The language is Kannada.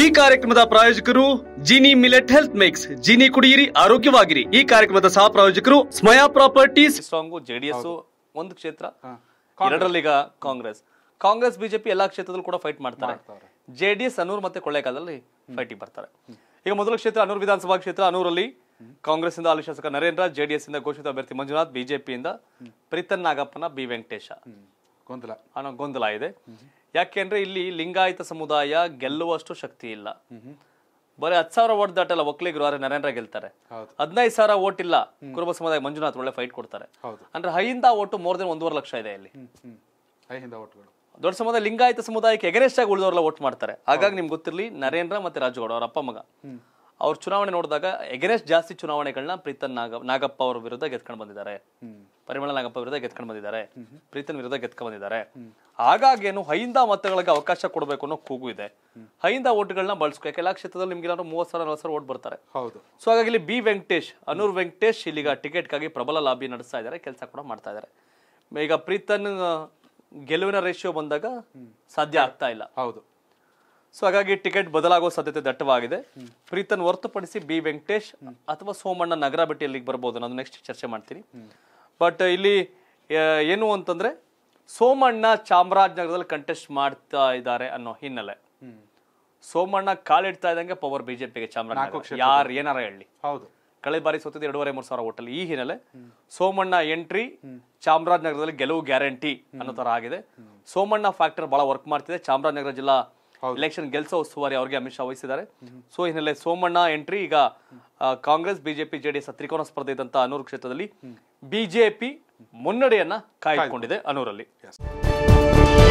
ಈ ಕಾರ್ಯಕ್ರಮದ ಪ್ರಾಯೋಜಕರು Jeeni millet health mix Jeeni ಕುಡಿಯಿರಿ ಆರೋಗ್ಯವಾಗಿರಿ ಈ ಕಾರ್ಯಕ್ರಮದ ಸಹ ಪ್ರಾಯೋಜಕರು ಸ್ಮಯಾ ಪ್ರಾಪರ್ಟೀಸ್ ಸ್ಟ್ರಾಂಗು ಜೆಡಿಎಸ್ ಒಂದು ಕ್ಷೇತ್ರ ಎರಡರಲ್ಲಿಗ ಕಾಂಗ್ರೆಸ್ ಕಾಂಗ್ರೆಸ್ ಬಿಜೆಪಿ ಎಲ್ಲಾ ಕ್ಷೇತ್ರದಲ್ಲೂ ಕೂಡ ಫೈಟ್ ಮಾಡ್ತಾರೆ ಜೆಡಿಎಸ್ ಅನೂರ್ ಮತ್ತೆ ಕೊಳ್ಳೇಗಾಲದಲ್ಲಿ ಫೈಟಿಂಗ್ ಬರ್ತಾರೆ ಈಗ ಮೊದಲ ಕ್ಷೇತ್ರ ಅನೂರ್ ವಿಧಾನಸಭಾ ಕ್ಷೇತ್ರ ಅನೂರಲ್ಲಿ ಕಾಂಗ್ರೆಸ್ ಇಂದ ಹಾಲಿ ಶಾಸಕ ನರೇಂದ್ರ ಜೆಡಿಎಸ್ ಇಂದ ಘೋಷಿತ ಅಭ್ಯರ್ಥಿ ಮಂಜುನಾಥ್ ಬಿಜೆಪಿಯಿಂದ ಪ್ರೀತನ್ ನಾಗಪ್ಪನ ಬಿ ವೆಂಕಟೇಶ ಗೊಂದಲ ಅನ್ನೋ ಗೊಂದಲ ಇದೆ ಯಾಕೆಂದ್ರೆ ಇಲ್ಲಿ ಲಿಂಗಾಯತ ಸಮುದಾಯ ಗೆಲ್ಲುವಷ್ಟು ಶಕ್ತಿ ಇಲ್ಲ ಬರೀ ಹತ್ತು ಸಾವಿರ ಓಟ್ ದಾಟಲ್ಲ ಒಕ್ಕಲಿಗರು ಆದ್ರೆ ನರೇಂದ್ರ ಗೆಲ್ತಾರೆ ಹದಿನೈದು ಸಾವಿರ ಓಟ್ ಇಲ್ಲ ಕುರುಬ ಸಮುದಾಯ ಮಂಜುನಾಥ್ ಒಳ್ಳೆ ಫೈಟ್ ಕೊಡ್ತಾರೆ ಅಂದ್ರೆ ಹೈಯಿಂದ ಓಟು ಮೋರ್ ದನ್ ಒಂದೂವರೆ ಲಕ್ಷ ಇದೆ ಇಲ್ಲಿ ದೊಡ್ಡ ಸಮುದಾಯ ಲಿಂಗಾಯತ ಸಮುದಾಯಕ್ಕೆ ಎಗರೆಸ್ಟ್ ಆಗಿ ಉಳಿದವರೆಲ್ಲ ಓಟ್ ಮಾಡ್ತಾರೆ ಹಾಗಾಗಿ ನಿಮ್ಗೆ ಗೊತ್ತಿರಲಿ ನರೇಂದ್ರ ಮತ್ತೆ ರಾಜುಗೌಡ ಅವರ ಅಪ್ಪ ಮಗ ಅವ್ರ ಚುನಾವಣೆ ನೋಡಿದಾಗ ಎಗರೆಸ್ಟ್ ಜಾಸ್ತಿ ಚುನಾವಣೆಗಳನ್ನ ಪ್ರೀತನ್ ನಾಗ ನಾಗಪ್ಪ ಅವರ ವಿರುದ್ಧ ಗೆದ್ಕೊಂಡು ಬಂದಿದ್ದಾರೆ ಪರಿಮಳ ನಾಗಪ್ಪ ವಿರುದ್ಧ ಗೆದ್ಕೊಂಡು ಬಂದಿದ್ದಾರೆ ಪ್ರೀತನ್ ವಿರುದ್ಧ ಗೆದ್ಕೊಂಡು ಬಂದಿದ್ದಾರೆ ಏನು ಹೈಂದ ಮತಗಳಿಗೆ ಅವಕಾಶ ಕೊಡಬೇಕು ಅನ್ನೋ ಕೂಗು ಇದೆ ಹೈಂದ ಓಟ್ಗಳನ್ನ ಬಳಸ್ಕೊ ಎಲ್ಲ ಕ್ಷೇತ್ರದಲ್ಲಿ ನಿಮ್ಗೆ ಏನಾದ್ರು ಮೂವತ್ತು ಸಾವಿರ ನಲವತ್ತು ಸಾವಿರ ಓಟ್ ಬರ್ತಾರೆ ಹೌದು ಸೊ ಹಾಗಾಗಿ ಇಲ್ಲಿ ಬಿ ವೆಂಕಟೇಶ್ ಅನೂರ್ ವೆಂಕಟೇಶ್ ಇಲ್ಲಿಗ ಟಿಕೆಟ್ಗಾಗಿ ಪ್ರಬಲ ಲಾಬಿ ನಡೆಸ್ತಾ ಇದ್ದಾರೆ ಕೆಲಸ ಕೂಡ ಮಾಡ್ತಾ ಇದ್ದಾರೆ ಈಗ ಪ್ರೀತನ್ ಗೆಲುವಿನ ರೇಷಿಯೋ ಬಂದಾಗ ಸಾಧ್ಯ ಆಗ್ತಾ ಇಲ್ಲ ಹೌದು ಸೊ ಹಾಗಾಗಿ ಟಿಕೆಟ್ ಬದಲಾಗುವ ಸಾಧ್ಯತೆ ದಟ್ಟವಾಗಿದೆ ಪ್ರೀತನ್ ಹೊರತುಪಡಿಸಿ ಬಿ ವೆಂಕಟೇಶ್ ಅಥವಾ ಸೋಮಣ್ಣ ನಗರ ಬಿಟ್ಟಿಯಲ್ಲಿಗೆ ಬರ್ಬೋದು ನಾನು ನೆಕ್ಸ್ಟ್ ಚರ್ಚೆ ಮಾಡ್ತೀನಿ ಬಟ್ ಇಲ್ಲಿ ಏನು ಅಂತಂದ್ರೆ ಸೋಮಣ್ಣ ಚಾಮರಾಜನಗರದಲ್ಲಿ ಕಂಟೆಸ್ಟ್ ಮಾಡ್ತಾ ಇದ್ದಾರೆ ಅನ್ನೋ ಹಿನ್ನೆಲೆ ಸೋಮಣ್ಣ ಕಾಲಿಡ್ತಾ ಇದ್ದಂಗೆ ಪವರ್ ಬಿಜೆಪಿಗೆ ಚಾಮರಾಜನಗರ ಯಾರು ಏನಾರ ಹೇಳಿ ಹೌದು ಕಳೆ ಬಾರಿ ಸೋತಿದ್ದು ಎರಡೂವರೆ ಮೂರು ಸಾವಿರ ಹೋಟೆಲ್ ಈ ಹಿನ್ನೆಲೆ ಸೋಮಣ್ಣ ಎಂಟ್ರಿ ಚಾಮರಾಜನಗರದಲ್ಲಿ ಗೆಲುವು ಗ್ಯಾರಂಟಿ ಅನ್ನೋ ತರ ಆಗಿದೆ ಸೋಮಣ್ಣ ಫ್ಯಾಕ್ಟರ್ ಬಹಳ ವರ್ಕ್ ಮಾಡ್ತಿದೆ ಚಾಮರಾಜನಗರ ಜಿಲ್ಲಾ ಎಲೆಕ್ಷನ್ ಗೆಲ್ಸೋ ಉಸ್ತುವಾರಿ ಅವ್ರಿಗೆ ಅಮಿತ್ ಶಾ ವಹಿಸಿದ್ದಾರೆ ಸೊ ಹಿನ್ನೆಲೆ ಸೋಮಣ್ಣ ಎಂಟ್ರಿ ಈಗ ಕಾಂಗ್ರೆಸ್ ಬಿಜೆಪಿ ಜೆಡಿಎಸ್ ತ್ರಿಕೋನ ಸ್ಪರ್ಧೆ ಇದ್ದಂತ ಅನೂರು ಕ್ಷೇತ್ರದಲ್ಲಿ ಬಿಜೆಪಿ ಮುನ್ನಡೆಯನ್ನ ಕಾಯ್ದುಕೊಂಡಿದೆ ಅನೂರಲ್ಲಿ